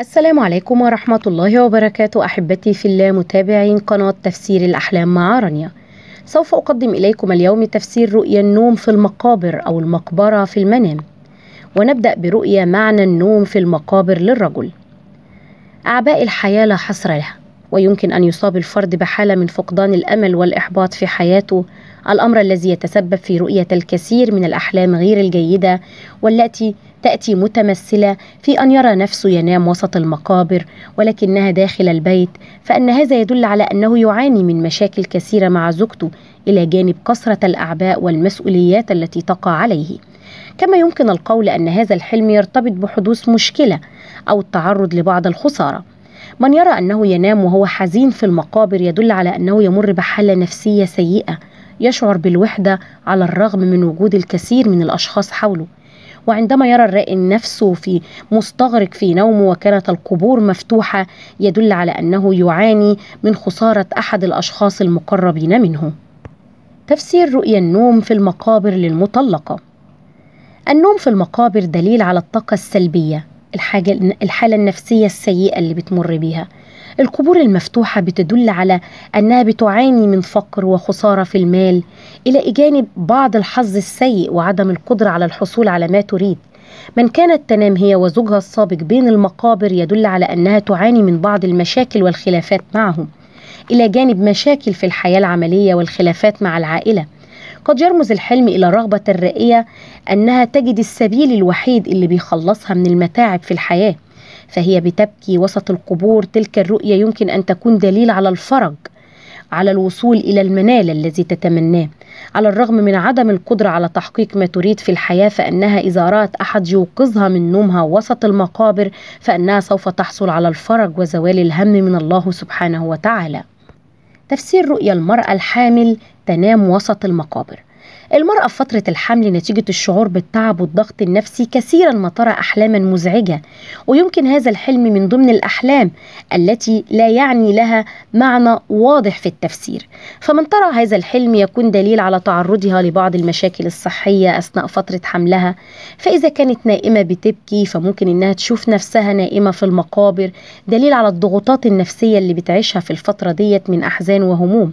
السلام عليكم ورحمة الله وبركاته أحبتي في الله متابعين قناة تفسير الأحلام مع رانيا سوف أقدم إليكم اليوم تفسير رؤيا النوم في المقابر أو المقبرة في المنام ونبدأ برؤية معنى النوم في المقابر للرجل أعباء الحياة لا حصر لها ويمكن أن يصاب الفرد بحالة من فقدان الأمل والإحباط في حياته الأمر الذي يتسبب في رؤية الكثير من الأحلام غير الجيدة والتي تأتي متمثلة في أن يرى نفسه ينام وسط المقابر ولكنها داخل البيت فأن هذا يدل على أنه يعاني من مشاكل كثيرة مع زوجته إلى جانب كثرة الأعباء والمسؤوليات التي تقع عليه كما يمكن القول أن هذا الحلم يرتبط بحدوث مشكلة أو التعرض لبعض الخسارة من يرى أنه ينام وهو حزين في المقابر يدل على أنه يمر بحالة نفسية سيئة يشعر بالوحدة على الرغم من وجود الكثير من الأشخاص حوله وعندما يرى الرائي نفسه في مستغرق في نومه وكانت القبور مفتوحة يدل على أنه يعاني من خسارة أحد الأشخاص المقربين منه تفسير رؤيا النوم في المقابر للمطلقة النوم في المقابر دليل على الطاقة السلبية الحاجة الحالة النفسية السيئة اللي بتمر بيها القبور المفتوحة بتدل على أنها بتعاني من فقر وخسارة في المال إلى جانب بعض الحظ السيء وعدم القدرة على الحصول على ما تريد من كانت تنام هي وزوجها السابق بين المقابر يدل على أنها تعاني من بعض المشاكل والخلافات معهم إلى جانب مشاكل في الحياة العملية والخلافات مع العائلة قد يرمز الحلم إلى رغبة الرائية أنها تجد السبيل الوحيد اللي بيخلصها من المتاعب في الحياة فهي بتبكي وسط القبور تلك الرؤية يمكن أن تكون دليل على الفرج على الوصول إلى المنال الذي تتمناه على الرغم من عدم القدرة على تحقيق ما تريد في الحياة فإنها إذا رأت أحد يوقظها من نومها وسط المقابر فإنها سوف تحصل على الفرج وزوال الهم من الله سبحانه وتعالى تفسير رؤيا المرأة الحامل تنام وسط المقابر المرأة في فترة الحمل نتيجة الشعور بالتعب والضغط النفسي كثيرا ما ترى أحلاما مزعجة ويمكن هذا الحلم من ضمن الأحلام التي لا يعني لها معنى واضح في التفسير فمن ترى هذا الحلم يكون دليل على تعرضها لبعض المشاكل الصحية أثناء فترة حملها فإذا كانت نائمة بتبكي فممكن إنها تشوف نفسها نائمة في المقابر دليل على الضغوطات النفسية اللي بتعيشها في الفترة ديت من أحزان وهموم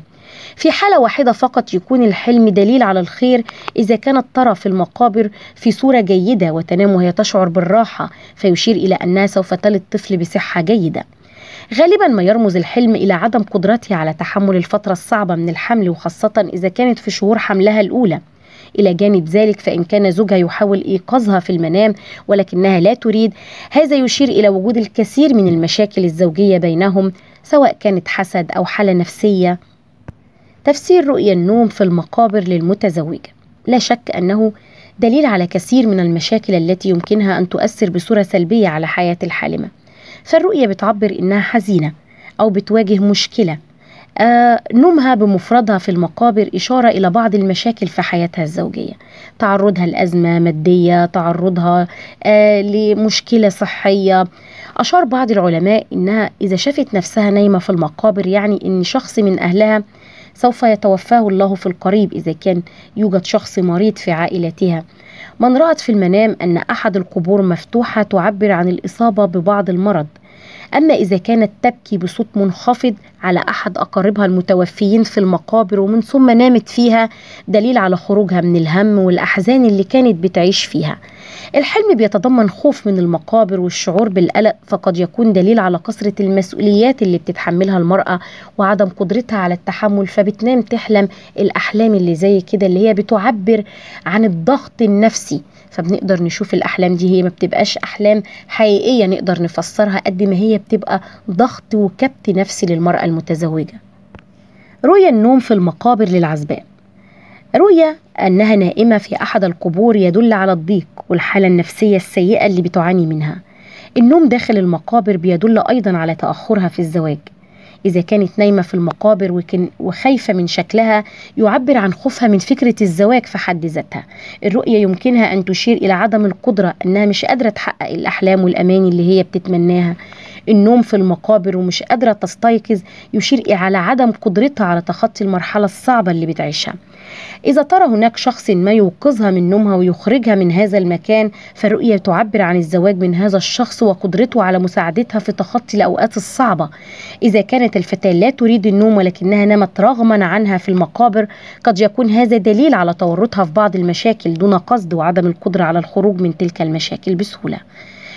في حالة واحدة فقط يكون الحلم دليل على الخير إذا كانت ترى في المقابر في صورة جيدة وتنام وهي تشعر بالراحة فيشير إلى أنها سوف تلد طفل بصحة جيدة غالبا ما يرمز الحلم إلى عدم قدرتها على تحمل الفترة الصعبة من الحمل وخاصة إذا كانت في شهور حملها الأولى إلى جانب ذلك فإن كان زوجها يحاول إيقاظها في المنام ولكنها لا تريد هذا يشير إلى وجود الكثير من المشاكل الزوجية بينهم سواء كانت حسد أو حالة نفسية تفسير رؤيا النوم في المقابر للمتزوجة لا شك أنه دليل على كثير من المشاكل التي يمكنها أن تؤثر بصورة سلبية على حياة الحالمة فالرؤية بتعبر إنها حزينة أو بتواجه مشكلة آه نومها بمفردها في المقابر إشارة إلى بعض المشاكل في حياتها الزوجية تعرضها لأزمة مادية تعرضها آه لمشكلة صحية أشار بعض العلماء إنها إذا شافت نفسها نايمة في المقابر يعني إن شخص من أهلها سوف يتوفاه الله في القريب إذا كان يوجد شخص مريض في عائلتها من رأت في المنام أن أحد القبور مفتوحة تعبر عن الإصابة ببعض المرض أما إذا كانت تبكي بصوت منخفض على أحد أقاربها المتوفيين في المقابر ومن ثم نامت فيها دليل على خروجها من الهم والأحزان اللي كانت بتعيش فيها الحلم بيتضمن خوف من المقابر والشعور بالقلق فقد يكون دليل على كثرة المسؤوليات اللي بتتحملها المرأة وعدم قدرتها على التحمل فبتنام تحلم الأحلام اللي زي كده اللي هي بتعبر عن الضغط النفسي فبنقدر نشوف الأحلام دي هي ما بتبقاش أحلام حقيقية نقدر نفسرها قد ما هي بتبقى ضغط وكبت نفسي للمرأة المتزوجة رؤيا النوم في المقابر للعزباء رؤيا أنها نائمة في أحد القبور يدل على الضيق والحالة النفسية السيئة اللي بتعاني منها النوم داخل المقابر بيدل أيضا على تأخرها في الزواج إذا كانت نايمة في المقابر وخايفة من شكلها يعبر عن خوفها من فكرة الزواج في حد ذاتها الرؤية يمكنها أن تشير إلى عدم القدرة أنها مش قادرة تحقق الأحلام والأماني اللي هي بتتمناها النوم في المقابر ومش قادرة تستيقظ يشير على عدم قدرتها على تخطي المرحلة الصعبة اللي بتعيشها إذا ترى هناك شخص ما يوقظها من نومها ويخرجها من هذا المكان فالرؤية تعبر عن الزواج من هذا الشخص وقدرته على مساعدتها في تخطي الأوقات الصعبة إذا كانت الفتاة لا تريد النوم ولكنها نمت رغما عنها في المقابر قد يكون هذا دليل على تورطها في بعض المشاكل دون قصد وعدم القدرة على الخروج من تلك المشاكل بسهولة